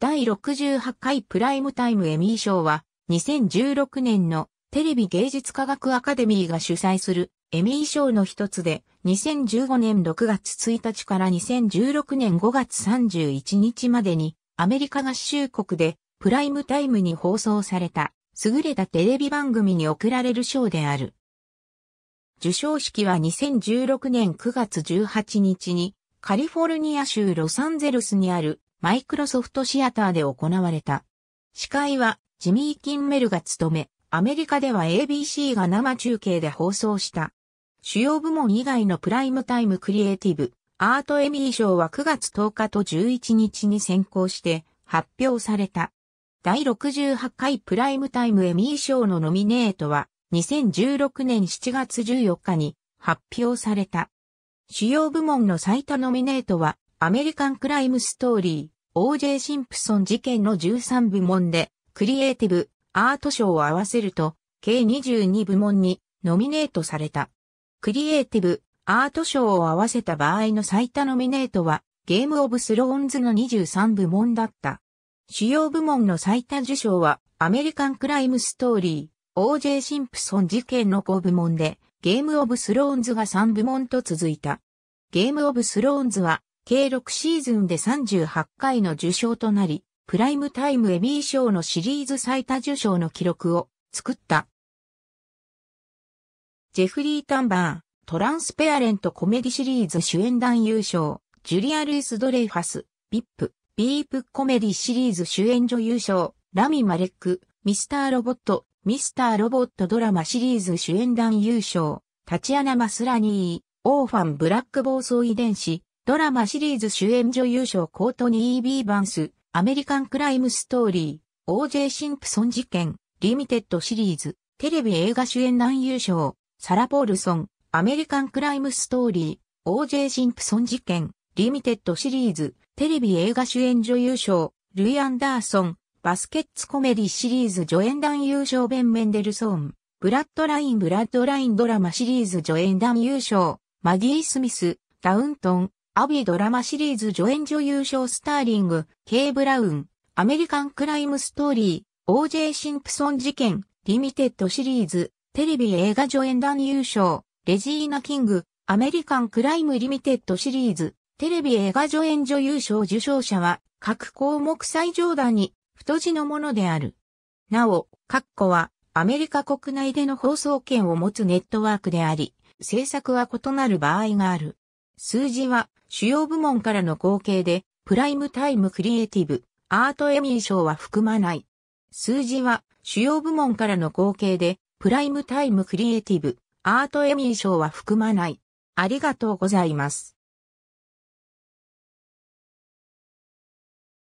第68回プライムタイムエミー賞は、2016年のテレビ芸術科学アカデミーが主催するエミー賞の一つで、2015年6月1日から2016年5月31日までに、アメリカ合衆国でプライムタイムに放送された、優れたテレビ番組に贈られる賞である。受賞式は2016年9月18日に、カリフォルニア州ロサンゼルスにあるマイクロソフトシアターで行われた。司会はジミー・キンメルが務め、アメリカでは ABC が生中継で放送した。主要部門以外のプライムタイムクリエイティブ、アートエミー賞は9月10日と11日に先行して発表された。第68回プライムタイムエミー賞のノミネートは2016年7月14日に発表された。主要部門の最多ノミネートはアメリカンクライムストーリー、O.J. シンプソン事件の13部門で、クリエイティブ、アート賞を合わせると、計22部門にノミネートされた。クリエイティブ、アート賞を合わせた場合の最多ノミネートは、ゲームオブスローンズの23部門だった。主要部門の最多受賞は、アメリカンクライムストーリー、O.J. シンプソン事件の5部門で、ゲームオブスローンズが3部門と続いた。ゲームオブスローンズは、計6シーズンで38回の受賞となり、プライムタイムエミー賞のシリーズ最多受賞の記録を作った。ジェフリー・タンバー、トランスペアレントコメディシリーズ主演男優賞、ジュリア・ルイス・ドレイファス、ビップ、ビープコメディシリーズ主演女優賞、ラミ・マレック、ミスター・ロボット、ミスター・ロボットドラマシリーズ主演男優賞、タチアナ・マスラニー、オーファン・ブラック暴走遺伝子、ドラマシリーズ主演女優賞コートニー・ビーバンス、アメリカンクライムストーリー、OJ シンプソン事件、リミテッドシリーズ、テレビ映画主演男優賞、サラ・ポールソン、アメリカンクライムストーリー、OJ シンプソン事件、リミテッドシリーズ、テレビ映画主演女優賞、ルイ・アンダーソン、バスケッツコメディシリーズ助演男優賞ベン・メンデルソン、ブラッドライン・ブラッドラインドラマシリーズ助演男優賞、マディ・スミス、ダウントン、アビードラマシリーズ助演女優賞スターリング、K. ブラウン、アメリカンクライムストーリー、O.J. シンプソン事件、リミテッドシリーズ、テレビ映画助演男優賞、レジーナ・キング、アメリカンクライムリミテッドシリーズ、テレビ映画助演女優賞受賞者は、各項目最上段に、太字のものである。なお、括弧は、アメリカ国内での放送権を持つネットワークであり、制作は異なる場合がある。数字は主要部門からの合計で、プライムタイムクリエイティブ、アートエミー賞は含まない。数字は主要部門からの合計で、プライムタイムクリエイティブ、アートエミー賞は含まない。ありがとうございます。